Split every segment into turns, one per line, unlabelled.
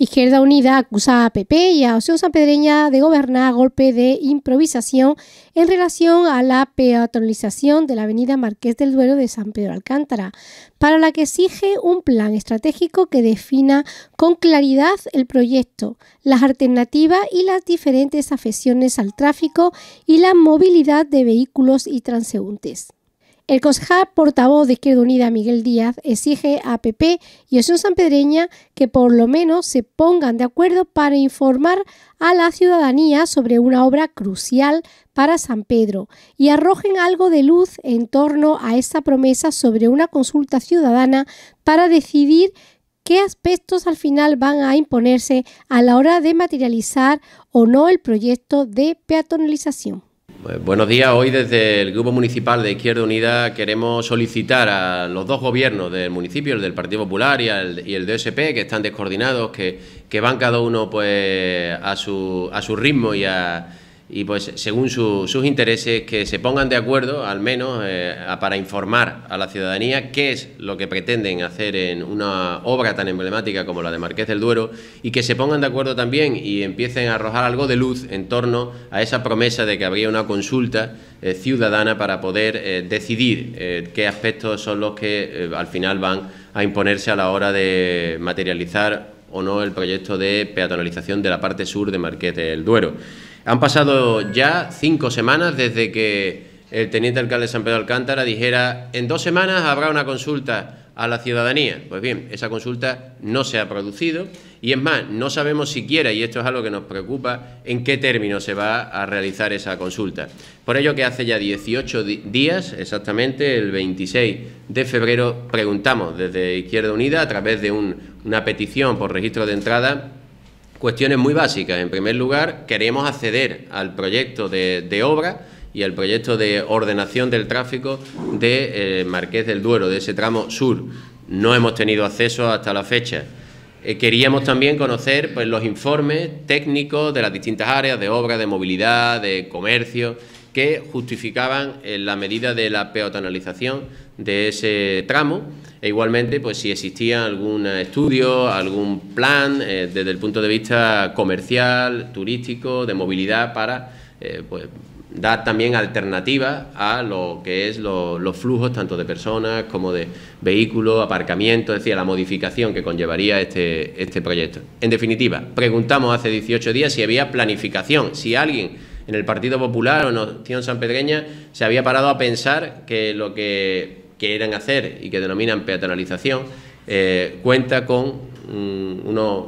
Izquierda Unida acusa a PP y a Oción Sanpedreña de gobernar a golpe de improvisación en relación a la peatonalización de la avenida Marqués del Duero de San Pedro Alcántara, para la que exige un plan estratégico que defina con claridad el proyecto, las alternativas y las diferentes afecciones al tráfico y la movilidad de vehículos y transeúntes. El concejal portavoz de Izquierda Unida, Miguel Díaz, exige a PP y San Sanpedreña que por lo menos se pongan de acuerdo para informar a la ciudadanía sobre una obra crucial para San Pedro y arrojen algo de luz en torno a esa promesa sobre una consulta ciudadana para decidir qué aspectos al final van a imponerse a la hora de materializar o no el proyecto de peatonalización.
Pues, buenos días. Hoy desde el Grupo Municipal de Izquierda Unida queremos solicitar a los dos gobiernos del municipio, el del Partido Popular y el, y el DSP, que están descoordinados, que, que van cada uno pues a su, a su ritmo y a y pues según sus intereses que se pongan de acuerdo al menos eh, para informar a la ciudadanía qué es lo que pretenden hacer en una obra tan emblemática como la de Marqués del Duero y que se pongan de acuerdo también y empiecen a arrojar algo de luz en torno a esa promesa de que habría una consulta eh, ciudadana para poder eh, decidir qué aspectos son los que al final van a imponerse a la hora de materializar o no el proyecto de peatonalización de la parte sur de Marqués del Duero. Han pasado ya cinco semanas desde que el teniente alcalde de San Pedro Alcántara dijera en dos semanas habrá una consulta a la ciudadanía. Pues bien, esa consulta no se ha producido y es más, no sabemos siquiera, y esto es algo que nos preocupa, en qué términos se va a realizar esa consulta. Por ello que hace ya 18 días, exactamente el 26 de febrero, preguntamos desde Izquierda Unida a través de una petición por registro de entrada cuestiones muy básicas. En primer lugar, queremos acceder al proyecto de, obra y al proyecto de ordenación del tráfico de eh, Marqués del Duero, de ese tramo sur. No hemos tenido acceso hasta la fecha. Eh, queríamos también conocer pues, los informes técnicos de las distintas áreas de obra, de movilidad, de comercio, que justificaban la medida de la peatonalización de ese tramo e igualmente, pues si existía algún eh, estudio, algún plan eh, desde el punto de vista comercial, turístico, de movilidad para eh, pues, dar también alternativas a lo que es los flujos tanto de personas como de vehículos, aparcamiento, es decir, la modificación que conllevaría este, este proyecto. En definitiva, preguntamos hace 18 días si había planificación, si alguien en el Partido Popular o en san Sanpedreña se había parado a pensar que lo que eran hacer y que denominan peatonalización, eh, cuenta con mm, unos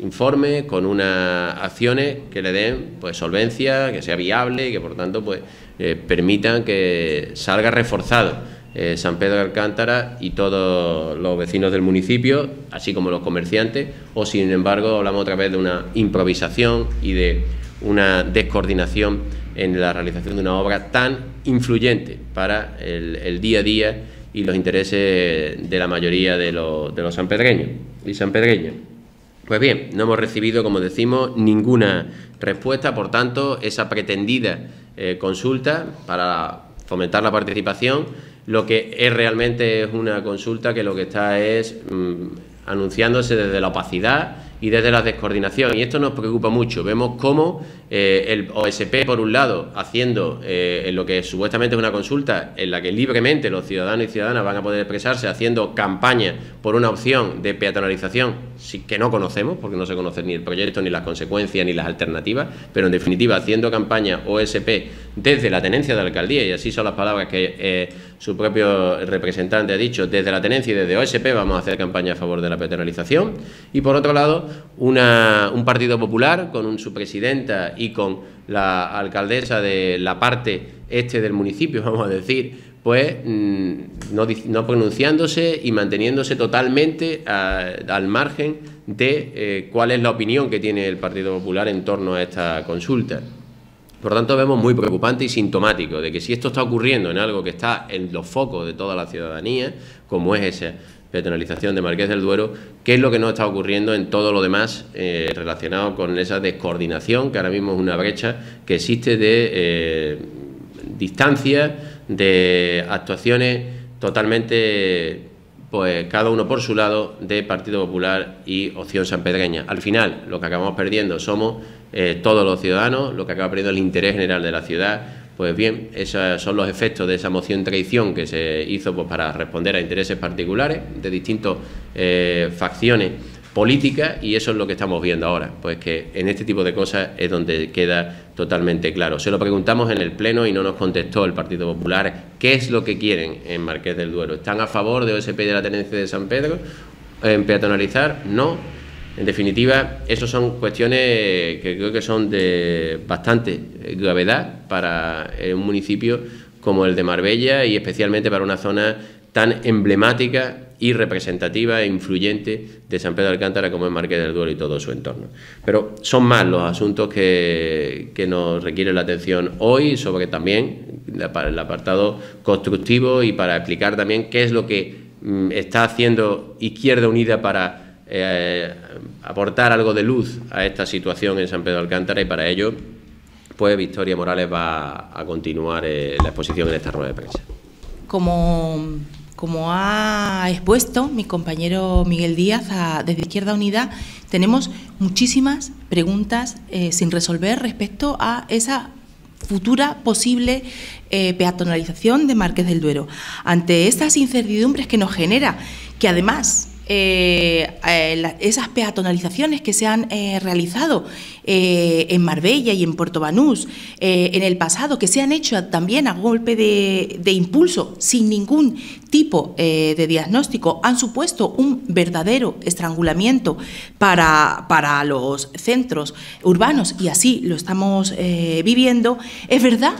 informes, con unas acciones que le den pues solvencia, que sea viable y que por tanto pues eh, permitan que salga reforzado. Eh, San Pedro de Alcántara y todos los vecinos del municipio, así como los comerciantes, o sin embargo hablamos otra vez de una improvisación y de una descoordinación en la realización de una obra tan influyente para el, día a día y los intereses de la mayoría de, los, de los sanpedreños y sanpedreñas. Pues bien, no hemos recibido, como decimos, ninguna respuesta, por tanto, esa pretendida eh, consulta para fomentar la participación, lo que es realmente es una consulta que lo que está es mm, anunciándose desde la opacidad, y desde la descoordinación. Y esto nos preocupa mucho. Vemos cómo eh, el OSP, por un lado, haciendo eh, en lo que supuestamente es una consulta en la que libremente los ciudadanos y ciudadanas van a poder expresarse, haciendo campaña por una opción de peatonalización que no conocemos, porque no se conoce ni el proyecto, ni las consecuencias, ni las alternativas, pero en definitiva haciendo campaña OSP desde la tenencia de la alcaldía, y así son las palabras que eh, su propio representante ha dicho, desde la tenencia y desde OSP vamos a hacer campaña a favor de la petrolización. Y por otro lado, un Partido Popular con un, su presidenta y con la alcaldesa de la parte este del municipio, vamos a decir, pues mm, no, pronunciándose y manteniéndose totalmente al margen de eh, cuál es la opinión que tiene el Partido Popular en torno a esta consulta. Por tanto, vemos muy preocupante y sintomático de que si esto está ocurriendo en algo que está en los focos de toda la ciudadanía, como es esa peatonalización de Marqués del Duero, qué es lo que no está ocurriendo en todo lo demás eh, relacionado con esa descoordinación, que ahora mismo es una brecha que existe de eh, distancia, de actuaciones totalmente pues cada uno por su lado de Partido Popular y Opción Sanpedreña. Al final, lo que acabamos perdiendo somos eh, todos los ciudadanos, lo que acaba perdiendo el interés general de la ciudad. Pues bien, esos son los efectos de esa moción traición que se hizo pues, para responder a intereses particulares de distintas eh, facciones política y eso es lo que estamos viendo ahora, pues que en este tipo de cosas es donde queda totalmente claro. Se lo preguntamos en el Pleno y no nos contestó el Partido Popular qué es lo que quieren en Marqués del Duero. ¿Están a favor de OSP de la tenencia de San Pedro? ¿En peatonalizar? No. En definitiva, esas son cuestiones que creo que son de bastante gravedad para eh, un municipio como el de Marbella y especialmente para una zona tan emblemática y representativa e influyente de San Pedro Alcántara como es Marqués del Duero y todo su entorno. Pero son más los asuntos que, nos requieren la atención hoy sobre también para el apartado constructivo y para explicar también qué es lo que mm, está haciendo Izquierda Unida para eh, aportar algo de luz a esta situación en San Pedro de Alcántara y para ello pues Victoria Morales va a continuar eh, la exposición en esta rueda de prensa.
Como como ha expuesto mi compañero Miguel Díaz desde Izquierda Unida, tenemos muchísimas preguntas eh, sin resolver respecto a esa futura posible eh, peatonalización de Márquez del Duero. Ante estas incertidumbres que nos genera, que además eh, eh, esas peatonalizaciones que se han eh, realizado en Marbella y en Puerto Banús en el pasado, que se han hecho también a golpe de, impulso, sin ningún tipo de diagnóstico, han supuesto un verdadero estrangulamiento para, para los centros urbanos y así lo estamos viviendo. Es verdad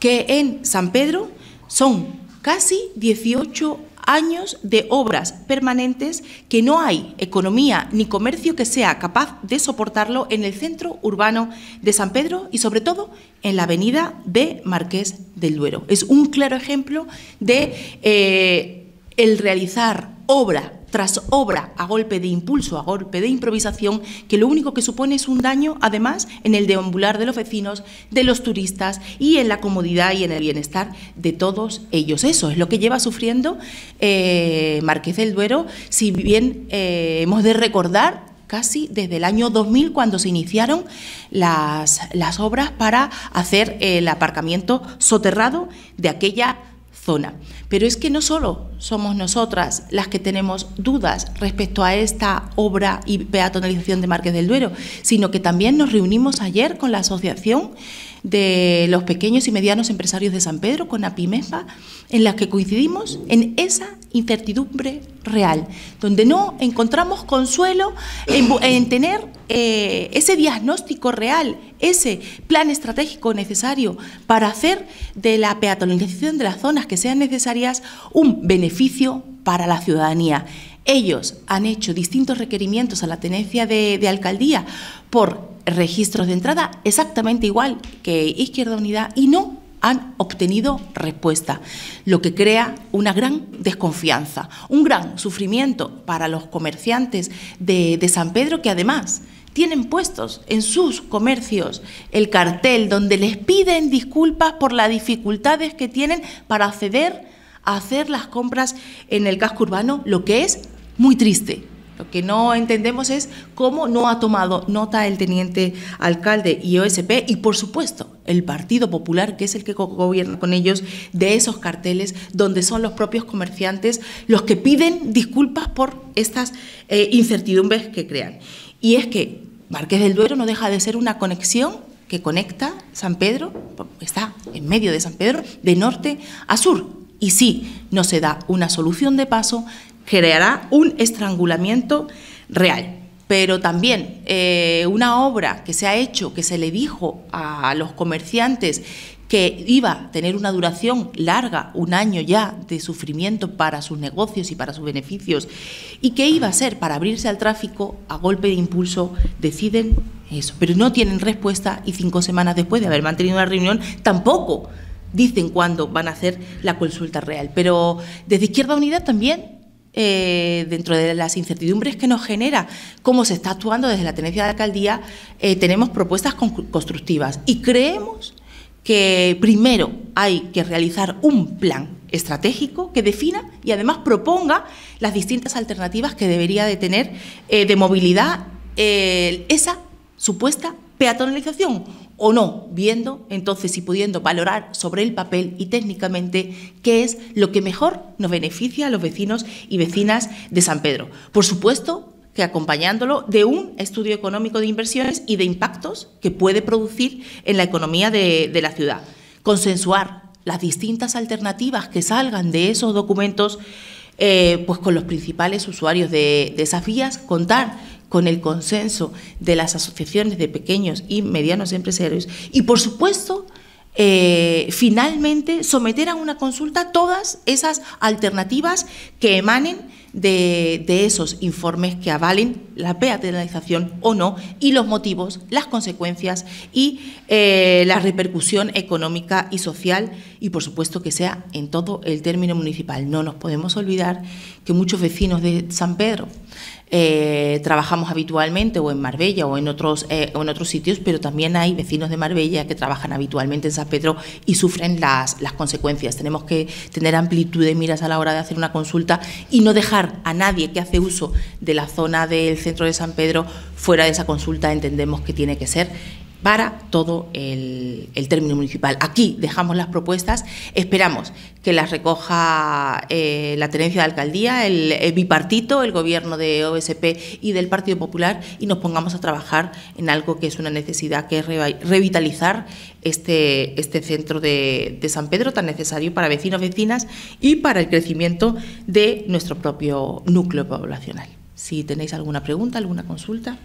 que en San Pedro son casi 18 años de obras permanentes que no hay economía ni comercio que sea capaz de soportarlo en el centro urbano de San Pedro y sobre todo en la avenida de Marqués del Duero. Es un claro ejemplo de eh, el realizar obra tras obra, a golpe de impulso, a golpe de improvisación, que lo único que supone es un daño, además, en el deambular de los vecinos, de los turistas y en la comodidad y en el bienestar de todos ellos. Eso es lo que lleva sufriendo eh, Marqués del Duero, si bien eh, hemos de recordar casi desde el año 2000 cuando se iniciaron las, las obras para hacer el aparcamiento soterrado de aquella pero es que no solo somos nosotras las que tenemos dudas respecto a esta obra y peatonalización de Márquez del Duero, sino que también nos reunimos ayer con la Asociación de los pequeños y medianos empresarios de San Pedro con APIMEFA, en las que coincidimos en esa incertidumbre real, donde no encontramos consuelo en, tener eh, ese diagnóstico real, ese plan estratégico necesario para hacer de la peatonalización de las zonas que sean necesarias un beneficio para la ciudadanía. Ellos han hecho distintos requerimientos a la tenencia de, alcaldía por registros de entrada exactamente igual que Izquierda Unida y no han obtenido respuesta, lo que crea una gran desconfianza, un gran sufrimiento para los comerciantes de, de, San Pedro que además tienen puestos en sus comercios el cartel donde les piden disculpas por las dificultades que tienen para acceder a hacer las compras en el casco urbano, lo que es muy triste. Lo que no entendemos es cómo no ha tomado nota el teniente alcalde y OSP y, por supuesto, el Partido Popular, que es el que gobierna con ellos, de esos carteles donde son los propios comerciantes los que piden disculpas por estas eh, incertidumbres que crean. Y es que Marqués del Duero no deja de ser una conexión que conecta San Pedro, está en medio de San Pedro, de norte a sur. Y sí, no se da una solución de paso, generará un estrangulamiento real. Pero también eh, una obra que se ha hecho, que se le dijo a los comerciantes que iba a tener una duración larga, un año ya de sufrimiento para sus negocios y para sus beneficios, y que iba a ser para abrirse al tráfico, a golpe de impulso, deciden eso. Pero no tienen respuesta y cinco semanas después de haber mantenido la reunión, tampoco dicen cuándo van a hacer la consulta real. Pero desde Izquierda Unida también eh, dentro de las incertidumbres que nos genera cómo se está actuando desde la tenencia de alcaldía, eh, tenemos propuestas constructivas y creemos que primero hay que realizar un plan estratégico que defina y además proponga las distintas alternativas que debería de tener eh, de movilidad esa supuesta peatonalización o no, viendo entonces y pudiendo valorar sobre el papel y técnicamente qué es lo que mejor nos beneficia a los vecinos y vecinas de San Pedro. Por supuesto que acompañándolo de un estudio económico de inversiones y de impactos que puede producir en la economía de, la ciudad. Consensuar las distintas alternativas que salgan de esos documentos eh, pues con los principales usuarios de, de esas vías, contar con el consenso de las asociaciones de pequeños y medianos empresarios y, por supuesto, eh, finalmente someter a una consulta todas esas alternativas que emanen de, esos informes que avalen la peatonalización o no y los motivos, las consecuencias y eh, la repercusión económica y social y por supuesto que sea en todo el término municipal. No nos podemos olvidar que muchos vecinos de San Pedro eh, trabajamos habitualmente o en Marbella o en, otros, eh, en otros sitios, pero también hay vecinos de Marbella que trabajan habitualmente en San Pedro y sufren las, las consecuencias. Tenemos que tener amplitud de miras a la hora de hacer una consulta y no dejar a nadie que hace uso de la zona del centro de San Pedro fuera de esa consulta, entendemos que tiene que ser para todo el, término municipal. Aquí dejamos las propuestas, esperamos que las recoja eh, la tenencia de alcaldía, el, bipartito, el gobierno de OSP y del Partido Popular y nos pongamos a trabajar en algo que es una necesidad, que es revitalizar este, este centro de, de, San Pedro tan necesario para vecinos, vecinas y para el crecimiento de nuestro propio núcleo poblacional. Si tenéis alguna pregunta, alguna consulta.